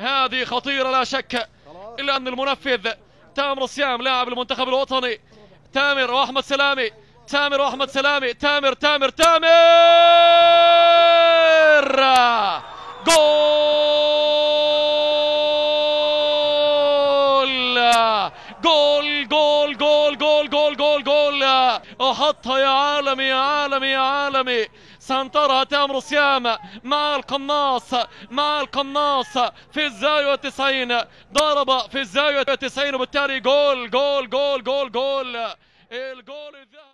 هذه خطيرة لا شك إلا أن المنفذ تامر الصيام لاعب المنتخب الوطني تامر وأحمد سلامي تامر وأحمد سلامي تامر تامر تامر جول جول جول جول جول جول جول جول احطها يا عالمي يا عالمي يا عالمي سنطرها تامر وسيام مع القناص مع القناص في الزاوية 90 ضرب في الزاوية 90 وبالتالي جول جول جول جول جول الجول